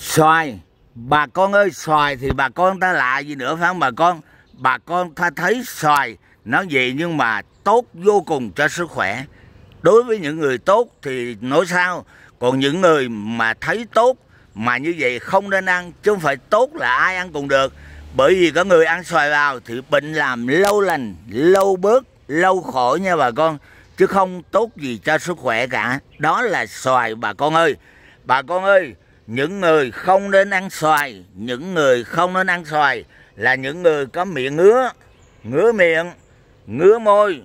xoài bà con ơi xoài thì bà con ta lạ gì nữa phải không bà con bà con ta thấy xoài nó gì nhưng mà tốt vô cùng cho sức khỏe đối với những người tốt thì nói sao còn những người mà thấy tốt mà như vậy không nên ăn chứ không phải tốt là ai ăn cũng được bởi vì có người ăn xoài vào thì bệnh làm lâu lành lâu bớt lâu khỏi nha bà con chứ không tốt gì cho sức khỏe cả đó là xoài bà con ơi bà con ơi những người không nên ăn xoài những người không nên ăn xoài là những người có miệng ngứa ngứa miệng ngứa môi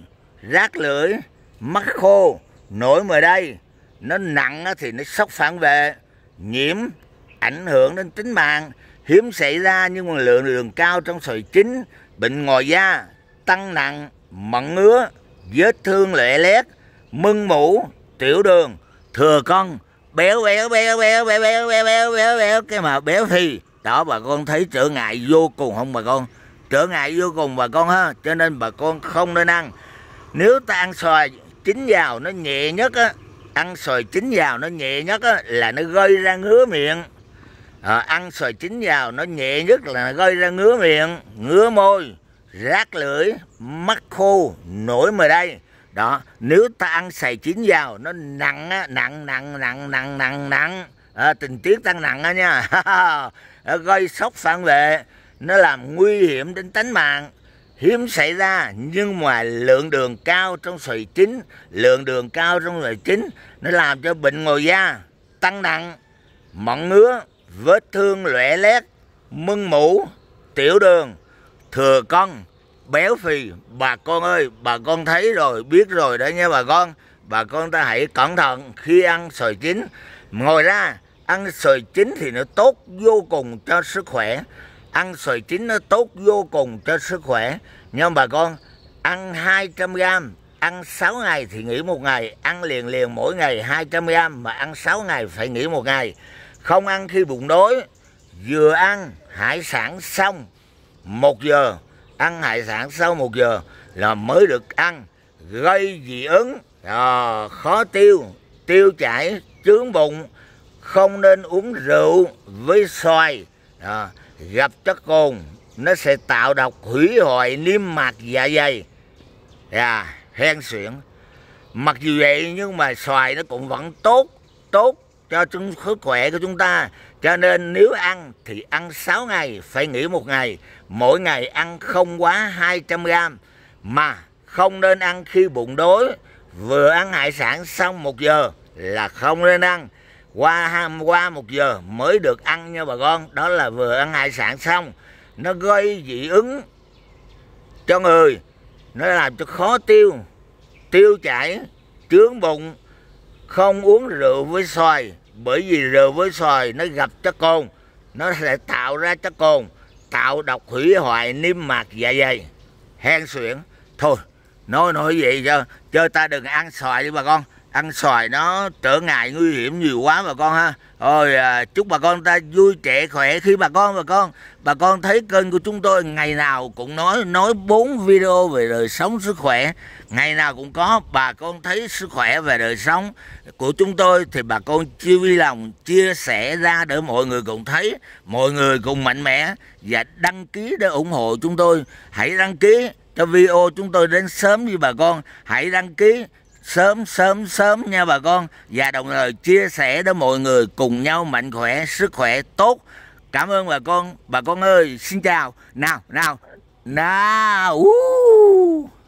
rác lưỡi mắt khô nổi mề đay nó nặng thì nó sốc phản vệ nhiễm ảnh hưởng đến tính mạng hiếm xảy ra nhưng mà lượng đường cao trong sợi chính bệnh ngoài da tăng nặng mẩn ngứa vết thương lệ lét mưng mủ tiểu đường thừa cân béo béo béo béo béo béo béo béo béo béo cái mà béo thì đó bà con thấy trở ngại vô cùng không bà con trở ngại vô cùng bà con ha cho nên bà con không nên ăn nếu ta ăn xoài chín vào nó nhẹ nhất á ăn xoài chín vào nó nhẹ nhất á là nó gây ra ngứa miệng à, ăn xoài chín vào nó nhẹ nhất là nó gây ra ngứa miệng ngứa môi rác lưỡi mắt khô nổi mề đây đó nếu ta ăn xài chín vào nó nặng á nặng nặng nặng nặng nặng nặng à, tình tiết tăng nặng á nha ờ, gây sốc phản vệ nó làm nguy hiểm đến tính mạng hiếm xảy ra nhưng mà lượng đường cao trong sợi chín lượng đường cao trong sợi chín nó làm cho bệnh ngồi da tăng nặng mọng ngứa vết thương lõe lét mưng mủ tiểu đường thừa cân béo phì bà con ơi bà con thấy rồi biết rồi đấy nha bà con bà con ta hãy cẩn thận khi ăn sòi chín ngồi ra ăn sòi chín thì nó tốt vô cùng cho sức khỏe ăn sòi chín nó tốt vô cùng cho sức khỏe nha bà con ăn 200 gram ăn 6 ngày thì nghỉ một ngày ăn liền liền mỗi ngày 200 gram mà ăn 6 ngày phải nghỉ một ngày không ăn khi bụng đói vừa ăn hải sản xong một giờ ăn hải sản sau một giờ là mới được ăn gây dị ứng à, khó tiêu tiêu chảy chướng bụng không nên uống rượu với xoài à, gặp chất cồn nó sẽ tạo độc hủy hoại niêm mạc dạ dày à, hen suyễn mặc dù vậy nhưng mà xoài nó cũng vẫn tốt tốt cho chúng sức khỏe của chúng ta cho nên nếu ăn thì ăn 6 ngày phải nghỉ một ngày mỗi ngày ăn không quá 200 gram mà không nên ăn khi bụng đói vừa ăn hải sản xong một giờ là không nên ăn qua qua một giờ mới được ăn nha bà con đó là vừa ăn hải sản xong nó gây dị ứng cho người nó làm cho khó tiêu tiêu chảy trướng bụng không uống rượu với xoài bởi vì rờ với sòi nó gặp cho côn nó sẽ tạo ra cho cồn tạo độc hủy hoại niêm mạc dạ dày hen suyễn thôi nói nói vậy cho cho ta đừng ăn xoài đi bà con ăn xoài nó trở ngại nguy hiểm nhiều quá bà con ha rồi à, chúc bà con ta vui trẻ khỏe khi bà con bà con bà con thấy kênh của chúng tôi ngày nào cũng nói nói bốn video về đời sống sức khỏe ngày nào cũng có bà con thấy sức khỏe về đời sống của chúng tôi thì bà con chia vi lòng chia sẻ ra để mọi người cùng thấy mọi người cùng mạnh mẽ và đăng ký để ủng hộ chúng tôi hãy đăng ký cho video chúng tôi đến sớm như bà con hãy đăng ký sớm sớm sớm nha bà con và đồng thời chia sẻ đến mọi người cùng nhau mạnh khỏe sức khỏe tốt cảm ơn bà con bà con ơi xin chào nào nào nào uh.